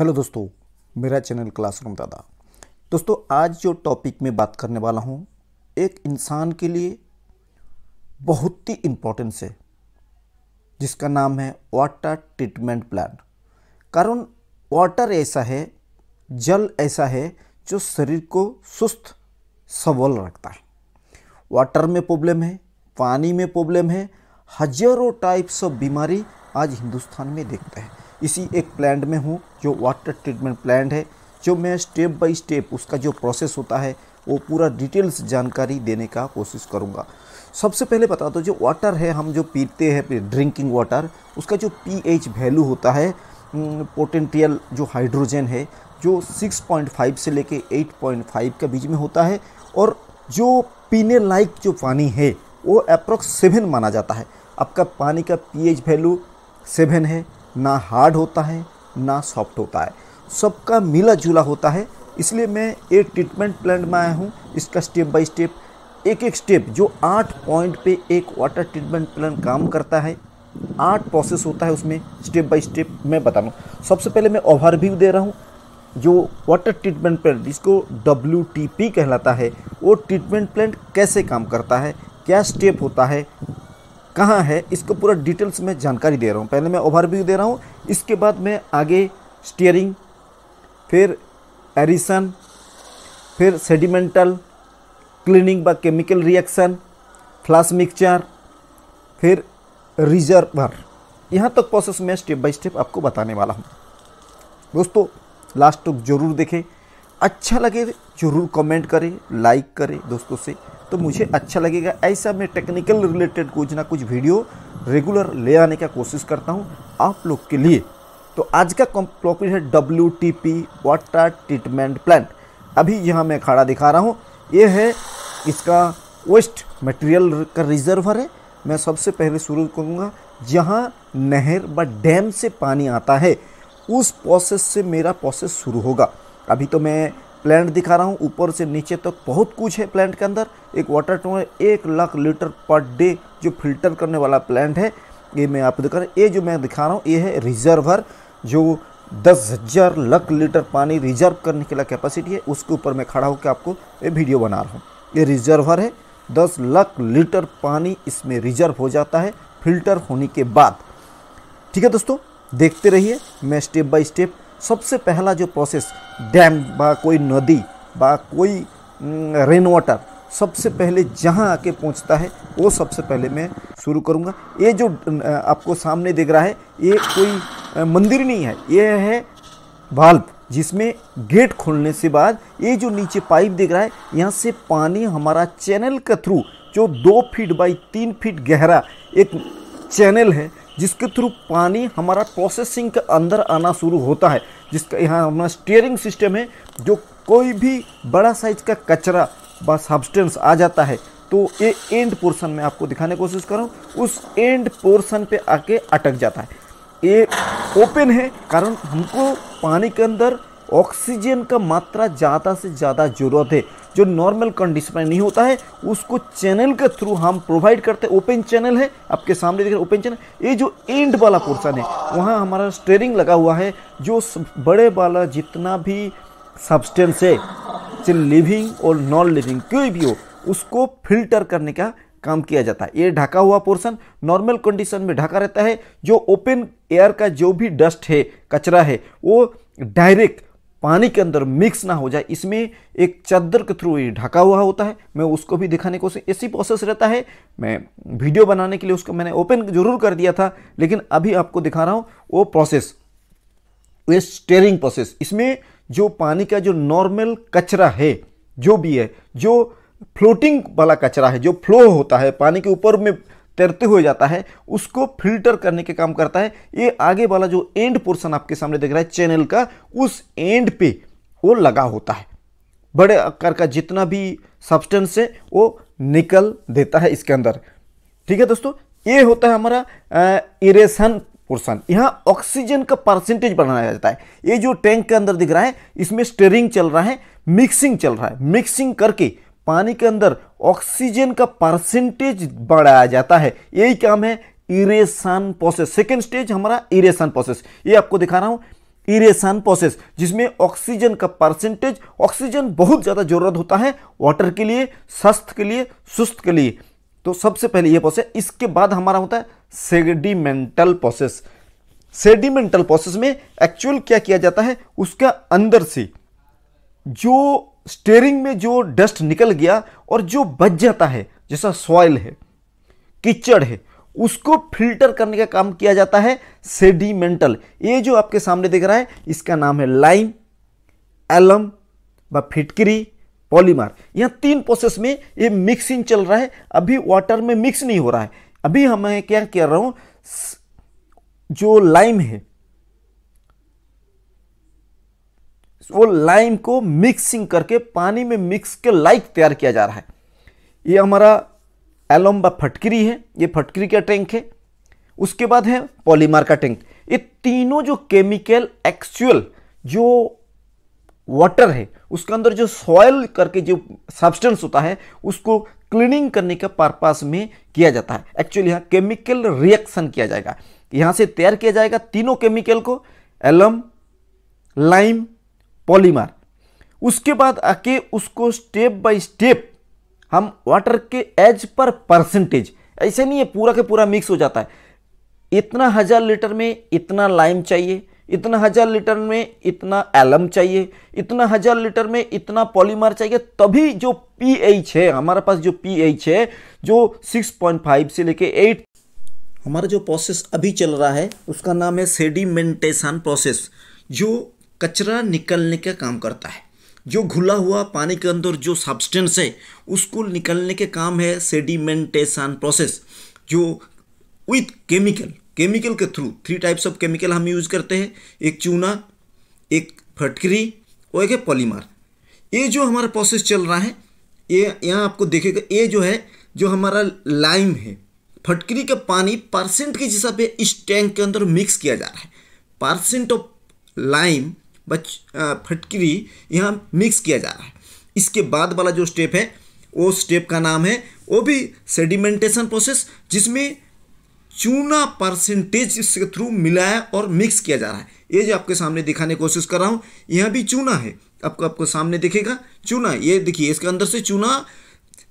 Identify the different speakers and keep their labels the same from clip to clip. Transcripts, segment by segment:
Speaker 1: hello दोस्तों मेरा channel classroom दादा दोस्तों आज जो टॉपिक में बात करने वाला हूँ एक इंसान के लिए बहुत ही इम्पोर्टेंस है जिसका नाम है वाटर ट्रीटमेंट प्लान कारण वाटर ऐसा है जल ऐसा है जो शरीर को सुस्त सबल रखता है वाटर में प्रॉब्लम है पानी में प्रॉब्लम है हजारों टाइप्स ऑफ बीमारी आज हिंदुस्तान में देखते हैं इसी एक प्लांट में हूँ जो वाटर ट्रीटमेंट प्लांट है जो मैं स्टेप बाय स्टेप उसका जो प्रोसेस होता है वो पूरा डिटेल्स जानकारी देने का कोशिश करूँगा सबसे पहले बता दो जो वाटर है हम जो पीते हैं ड्रिंकिंग वाटर उसका जो पी वैल्यू होता है पोटेंटियल जो हाइड्रोजन है जो 6.5 से लेके 8.5 के बीच में होता है और जो पीने लायक जो पानी है वो अप्रोक्स सेवन माना जाता है आपका पानी का पीएच वैल्यू सेवन है ना हार्ड होता है ना सॉफ्ट होता है सबका मिला जुला होता है इसलिए मैं एक ट्रीटमेंट प्लान में आया हूँ इसका स्टेप बाय स्टेप एक एक स्टेप जो आठ पॉइंट पे एक वाटर ट्रीटमेंट प्लान काम करता है आठ प्रोसेस होता है उसमें स्टेप बाय स्टेप मैं बता रहा हूँ सबसे पहले मैं ओवरव्यू दे रहा हूँ जो वाटर ट्रीटमेंट प्लान जिसको डब्ल्यू कहलाता है वो ट्रीटमेंट प्लान कैसे काम करता है क्या स्टेप होता है कहाँ है इसको पूरा डिटेल्स में जानकारी दे रहा हूँ पहले मैं ओवरव्यू दे रहा हूँ इसके बाद मैं आगे स्टीयरिंग फिर एरिसन फिर सेडिमेंटल क्लीनिंग व केमिकल रिएक्शन फ्लास मिक्सचर फिर रिजर्वर यहाँ तक प्रोसेस मैं स्टेप बाय स्टेप आपको बताने वाला हूँ दोस्तों लास्ट तक जरूर देखें अच्छा लगे ज़रूर कमेंट करें लाइक करें दोस्तों से तो मुझे अच्छा लगेगा ऐसा मैं टेक्निकल रिलेटेड कुछ ना कुछ वीडियो रेगुलर ले आने का कोशिश करता हूँ आप लोग के लिए तो आज का टॉपिक है W T P water treatment plant अभी यहाँ मैं खड़ा दिखा रहा हूँ ये है इसका वेस्ट मटेरियल का रिजर्वर है मैं सबसे पहले शुरू करूँगा जहाँ नहर व डैम से पानी आता है उस प्रोसेस से मेरा प्रोसेस शुरू होगा अभी तो मैं प्लांट दिखा रहा हूँ ऊपर से नीचे तक तो बहुत कुछ है प्लांट के अंदर एक वाटर टूनर एक लाख लीटर पर डे जो फिल्टर करने वाला प्लांट है ये मैं आपको दिखा रहा हूँ ये जो मैं दिखा रहा हूँ ये है रिजर्वर जो दस हज़ार लाख लीटर पानी रिजर्व करने के लिए कैपेसिटी है उसके ऊपर मैं खड़ा होकर आपको ये वीडियो बना रहा हूँ ये रिजर्वर है दस लाख लीटर पानी इसमें रिजर्व हो जाता है फिल्टर होने के बाद ठीक है दोस्तों देखते रहिए मैं स्टेप बाय स्टेप सबसे पहला जो प्रोसेस डैम बा कोई नदी बा कोई रेन वाटर सबसे पहले जहाँ आके पहुँचता है वो सबसे पहले मैं शुरू करूँगा ये जो आपको सामने दिख रहा है ये कोई मंदिर नहीं है ये है वाल्व जिसमें गेट खोलने से बाद ये जो नीचे पाइप दिख रहा है यहाँ से पानी हमारा चैनल के थ्रू जो दो फीट बाई तीन फीट गहरा एक चैनल है जिसके थ्रू पानी हमारा प्रोसेसिंग के अंदर आना शुरू होता है जिसका यहाँ हमारा स्टीयरिंग सिस्टम है जो कोई भी बड़ा साइज का कचरा व सब्सटेंस आ जाता है तो ये एंड पोर्शन में आपको दिखाने की कोशिश करूँ उस एंड पोर्शन पे आके अटक जाता है ये ओपन है कारण हमको पानी के अंदर ऑक्सीजन का मात्रा ज़्यादा से ज़्यादा ज़रूरत है जो नॉर्मल कंडीशन में नहीं होता है उसको चैनल के थ्रू हम प्रोवाइड करते हैं ओपन चैनल है आपके सामने देख रहे ओपन चैनल ये जो एंड वाला पोर्सन है वहाँ हमारा स्टेरिंग लगा हुआ है जो बड़े वाला जितना भी सब्सटेंस है चाहे लिविंग और नॉन लिविंग कोई भी हो उसको फिल्टर करने का काम किया जाता है ये ढका हुआ पोर्शन नॉर्मल कंडीशन में ढका रहता है जो ओपन एयर का जो भी डस्ट है कचरा है वो डायरेक्ट पानी के अंदर मिक्स ना हो जाए इसमें एक चादर के थ्रू ये ढका हुआ होता है मैं उसको भी दिखाने को इसी प्रोसेस रहता है मैं वीडियो बनाने के लिए उसको मैंने ओपन जरूर कर दिया था लेकिन अभी आपको दिखा रहा हूँ वो प्रोसेस ये स्टेयरिंग प्रोसेस इसमें जो पानी का जो नॉर्मल कचरा है जो भी है जो फ्लोटिंग वाला कचरा है जो फ्लो होता है पानी के ऊपर में तैरते हुए जाता है उसको फिल्टर करने के काम करता है ये आगे वाला जो एंड पोर्सन आपके सामने दिख रहा है चैनल का उस एंड पे वो लगा होता है बड़े आकार का जितना भी सब्सटेंस है वो निकल देता है इसके अंदर ठीक है दोस्तों ये होता है हमारा इरेसन पोर्सन यहाँ ऑक्सीजन का परसेंटेज बढ़ाया जाता है ये जो टैंक के अंदर दिख रहा है इसमें स्टेरिंग चल रहा है मिक्सिंग चल रहा है मिक्सिंग करके पानी के अंदर ऑक्सीजन का परसेंटेज बढ़ाया जाता है यही काम है इरेसन प्रोसेस सेकेंड स्टेज हमारा इरेसन प्रोसेस ये आपको दिखा रहा हूं इरेसन प्रोसेस जिसमें ऑक्सीजन का परसेंटेज ऑक्सीजन बहुत ज़्यादा जरूरत होता है वाटर के लिए स्वस्थ के लिए सुस्त के लिए तो सबसे पहले यह प्रोसेस इसके बाद हमारा होता है सेडिमेंटल प्रोसेस सेडिमेंटल प्रोसेस में एक्चुअल क्या किया जाता है उसका अंदर से जो स्टेयरिंग में जो डस्ट निकल गया और जो बच जाता है जैसा सॉइल है किचड़ है उसको फिल्टर करने का काम किया जाता है सेडिमेंटल ये जो आपके सामने दिख रहा है इसका नाम है लाइम एलम व फिटकरी पॉलीमार यहाँ तीन प्रोसेस में ये मिक्सिंग चल रहा है अभी वाटर में मिक्स नहीं हो रहा है अभी हमें क्या कह रहा हूँ जो लाइम है वो लाइम को मिक्सिंग करके पानी में मिक्स के लाइक तैयार किया जा रहा है ये हमारा एलोम बा फटकरी है ये फटकरी का टैंक है उसके बाद है पॉलीमार का टैंक ये तीनों जो केमिकल एक्चुअल जो वाटर है उसके अंदर जो सॉयल करके जो सब्सटेंस होता है उसको क्लीनिंग करने का पर्पस में किया जाता है एक्चुअली यहाँ केमिकल रिएक्शन किया जाएगा यहाँ से तैयार किया जाएगा तीनों केमिकल को एलम लाइम पॉलीमर उसके बाद आके उसको स्टेप बाय स्टेप हम वाटर के एज पर परसेंटेज ऐसे नहीं है पूरा के पूरा मिक्स हो जाता है इतना हज़ार लीटर में इतना लाइम चाहिए इतना हज़ार लीटर में इतना एलम चाहिए इतना हज़ार लीटर में इतना पॉलीमर चाहिए तभी जो पीएच है हमारे पास जो पीएच है जो 6.5 से लेके 8 हमारा जो प्रोसेस अभी चल रहा है उसका नाम है सेडिमेंटेशन प्रोसेस जो कचरा निकलने का काम करता है जो घुला हुआ पानी के अंदर जो सब्सटेंस है उसको निकलने के काम है सेडिमेंटेशन प्रोसेस जो विथ केमिकल केमिकल के through three types of chemical हम यूज करते हैं एक चूना एक फटकरी और एक है पॉलीमार ये जो हमारा प्रोसेस चल रहा है ये यहाँ आपको देखेगा ये जो है जो हमारा लाइम है फटकरी का पानी परसेंट के हिसाब से इस टैंक के अंदर मिक्स किया जा रहा है परसेंट ऑफ लाइम बच फटकरी यहाँ मिक्स किया जा रहा है इसके बाद वाला जो स्टेप है वो स्टेप का नाम है वो भी सेडिमेंटेशन प्रोसेस जिसमें चूना परसेंटेज इसके थ्रू मिला है और मिक्स किया जा रहा है ये जो आपके सामने दिखाने की कोशिश कर रहा हूँ यहाँ भी चूना है आपको आपको सामने दिखेगा चूना ये देखिए इसके अंदर से चूना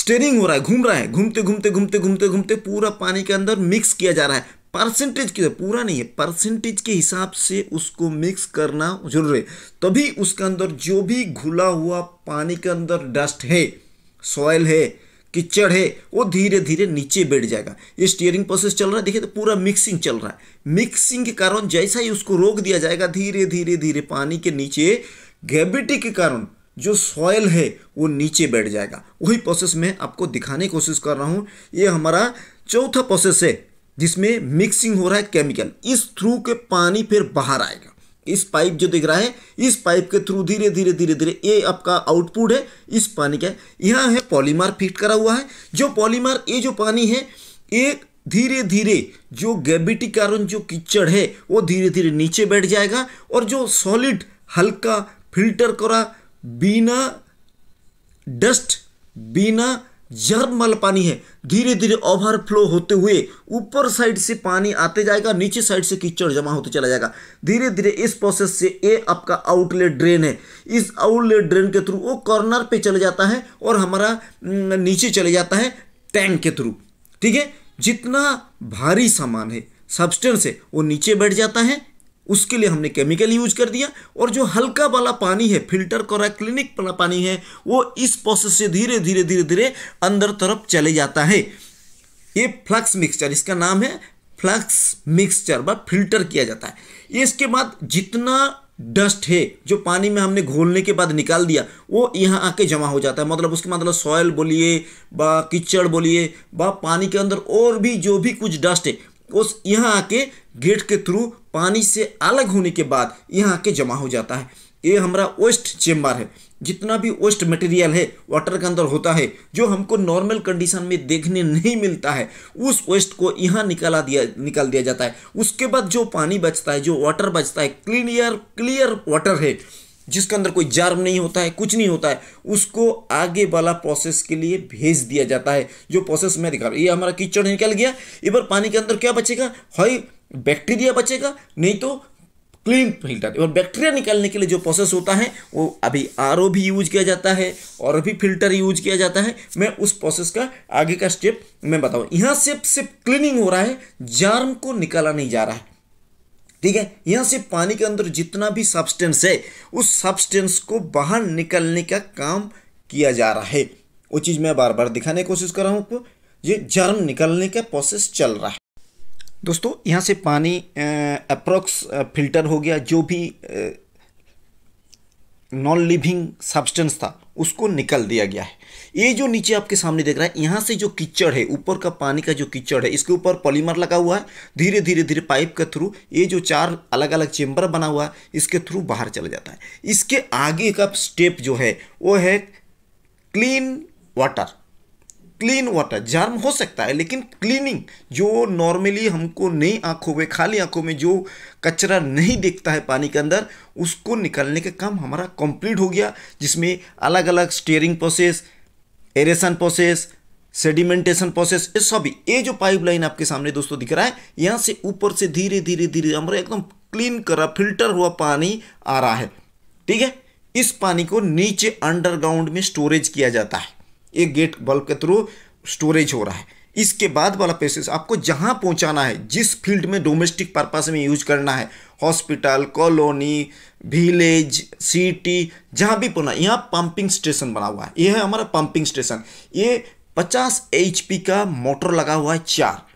Speaker 1: स्टेरिंग हो रहा है घूम रहा है घूमते घूमते घूमते घूमते घूमते पूरा पानी के अंदर मिक्स किया जा रहा है परसेंटेज की पूरा नहीं है परसेंटेज के हिसाब से उसको मिक्स करना जरूरी है तभी उसके अंदर जो भी घुला हुआ पानी के अंदर डस्ट है सॉयल है किचड़ है वो धीरे धीरे नीचे बैठ जाएगा ये स्टीयरिंग प्रोसेस चल रहा है देखिए तो पूरा मिक्सिंग चल रहा है मिक्सिंग के कारण जैसा ही उसको रोक दिया जाएगा धीरे धीरे धीरे पानी के नीचे ग्रेविटी के कारण जो सॉयल है वो नीचे बैठ जाएगा वही प्रोसेस मैं आपको दिखाने की कोशिश कर रहा हूँ ये हमारा चौथा प्रोसेस है जिसमें मिक्सिंग हो रहा है केमिकल इस थ्रू के पानी फिर बाहर आएगा इस पाइप जो दिख रहा है इस पाइप के थ्रू धीरे धीरे धीरे धीरे ये आपका आउटपुट है इस पानी का यहाँ है पॉलीमार फिट करा हुआ है जो पॉलीमार ये जो पानी है ये धीरे धीरे जो ग्रेविटी कारण जो कीचड़ है वो धीरे धीरे नीचे बैठ जाएगा और जो सॉलिड हल्का फिल्टर करा बिना डस्ट बिना जहरमाल पानी है धीरे धीरे ओवरफ्लो होते हुए ऊपर साइड से पानी आते जाएगा नीचे साइड से कीचड़ जमा होते चला जाएगा धीरे धीरे इस प्रोसेस से ये आपका आउटलेट ड्रेन है इस आउटलेट ड्रेन के थ्रू वो कॉर्नर पे चले जाता है और हमारा नीचे चले जाता है टैंक के थ्रू ठीक है जितना भारी सामान है सब्सटेंस है वो नीचे बैठ जाता है उसके लिए हमने केमिकल यूज कर दिया और जो हल्का वाला पानी है फिल्टर करा क्लिनिक वाला पानी है वो इस प्रोसेस से धीरे धीरे धीरे धीरे अंदर तरफ चले जाता है ये फ्लक्स मिक्सचर इसका नाम है फ्लक्स मिक्सचर व फिल्टर किया जाता है इसके बाद जितना डस्ट है जो पानी में हमने घोलने के बाद निकाल दिया वो यहाँ आके जमा हो जाता है मतलब उसके मतलब सॉयल बोलिए बा कीचड़ बोलिए बा पानी के अंदर और भी जो भी कुछ डस्ट है उस यहाँ आके गेट के थ्रू पानी से अलग होने के बाद यहाँ आके जमा हो जाता है ये हमारा वेस्ट चेम्बर है जितना भी वेस्ट मटेरियल है वाटर के अंदर होता है जो हमको नॉर्मल कंडीशन में देखने नहीं मिलता है उस वेस्ट को यहाँ निकाला दिया निकाल दिया जाता है उसके बाद जो पानी बचता है जो वाटर बचता है क्लीन एयर क्लियर वाटर है जिसके अंदर कोई जर्म नहीं होता है कुछ नहीं होता है उसको आगे वाला प्रोसेस के लिए भेज दिया जाता है जो प्रोसेस मैं दिखा रहा हूँ ये हमारा कीचड़ निकल गया एक पानी के अंदर क्या बचेगा हई बैक्टीरिया बचेगा नहीं तो क्लीन फिल्टर और बैक्टीरिया निकालने के लिए जो प्रोसेस होता है वो अभी आर भी यूज किया जाता है और भी फिल्टर यूज किया जाता है मैं उस प्रोसेस का आगे का स्टेप मैं बताऊँ यहाँ सिर्फ सिर्फ क्लीनिंग हो रहा है जार्म को निकाला नहीं जा रहा है ठीक है यहां से पानी के अंदर जितना भी सब्सटेंस है उस सब्सटेंस को बाहर निकलने का काम किया जा रहा है वो चीज़ मैं बार बार दिखाने की कोशिश कर रहा हूं आपको ये जर्म निकलने का प्रोसेस चल रहा है दोस्तों यहां से पानी अप्रोक्स फिल्टर हो गया जो भी नॉन लिविंग सब्सटेंस था उसको निकल दिया गया है ये जो नीचे आपके सामने देख रहा है यहाँ से जो कीचड़ है ऊपर का पानी का जो कीचड़ है इसके ऊपर पॉलीमर लगा हुआ है धीरे धीरे धीरे पाइप के थ्रू ये जो चार अलग अलग चेम्बर बना हुआ है इसके थ्रू बाहर चला जाता है इसके आगे का स्टेप जो है वो है clean water clean water germ हो सकता है लेकिन क्लीनिंग जो नॉर्मली हमको नई आंखों में खाली आंखों में जो कचरा नहीं देखता है पानी के अंदर उसको निकालने का काम हमारा कंप्लीट हो गया जिसमें अलग अलग stirring process aeration process sedimentation process ये सभी ये जो पाइपलाइन आपके सामने दोस्तों दिख रहा है यहाँ से ऊपर से धीरे धीरे धीरे हमारा एकदम क्लीन करा फिल्टर हुआ पानी आ रहा है ठीक है इस पानी को नीचे अंडरग्राउंड में स्टोरेज किया जाता है एक गेट बल्ब के थ्रू स्टोरेज हो रहा है इसके बाद वाला प्रोसेस आपको जहाँ पहुँचाना है जिस फील्ड में डोमेस्टिक पर्पस में यूज करना है हॉस्पिटल कॉलोनी विलेज सिटी जहाँ भी पहुँचना यहाँ पंपिंग स्टेशन बना हुआ है ये है हमारा पंपिंग स्टेशन ये 50 एच का मोटर लगा हुआ है चार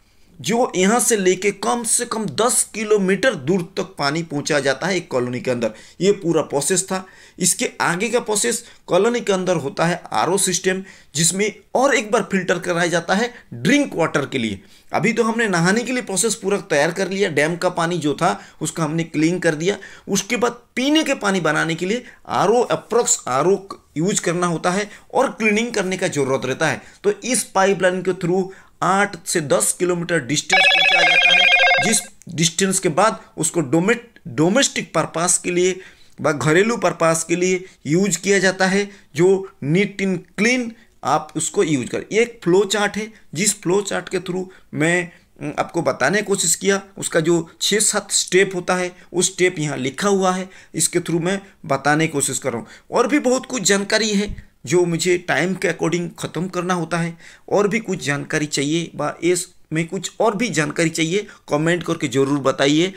Speaker 1: जो यहाँ से लेके कम से कम 10 किलोमीटर दूर तक पानी पहुँचा जाता है एक कॉलोनी के अंदर ये पूरा प्रोसेस था इसके आगे का प्रोसेस कॉलोनी के अंदर होता है आर सिस्टम जिसमें और एक बार फिल्टर कराया जाता है ड्रिंक वाटर के लिए अभी तो हमने नहाने के लिए प्रोसेस पूरा तैयार कर लिया डैम का पानी जो था उसका हमने क्लीन कर दिया उसके बाद पीने के पानी बनाने के लिए R O approx R use करना होता है और क्लीनिंग करने का जरूरत रहता है तो इस पाइपलाइन के थ्रू आठ से दस किलोमीटर डिस्टेंस पहुंचाया जाता है जिस डिस्टेंस के बाद उसको डोमेट डोमेस्टिक परपास के लिए व घरेलू परपास के लिए यूज किया जाता है जो नीट इन क्लीन आप उसको यूज कर एक फ्लो चार्ट है जिस फ्लो चार्ट के थ्रू मैं आपको बताने की कोशिश किया उसका जो छः सात स्टेप होता है उस स्टेप यहाँ लिखा हुआ है इसके थ्रू मैं बताने की कोशिश कर रहा हूँ और भी बहुत कुछ जानकारी है जो मुझे टाइम के अकॉर्डिंग ख़त्म करना होता है और भी कुछ जानकारी चाहिए व इस में कुछ और भी जानकारी चाहिए कमेंट करके ज़रूर बताइए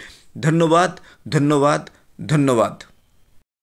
Speaker 1: धन्यवाद धन्यवाद धन्यवाद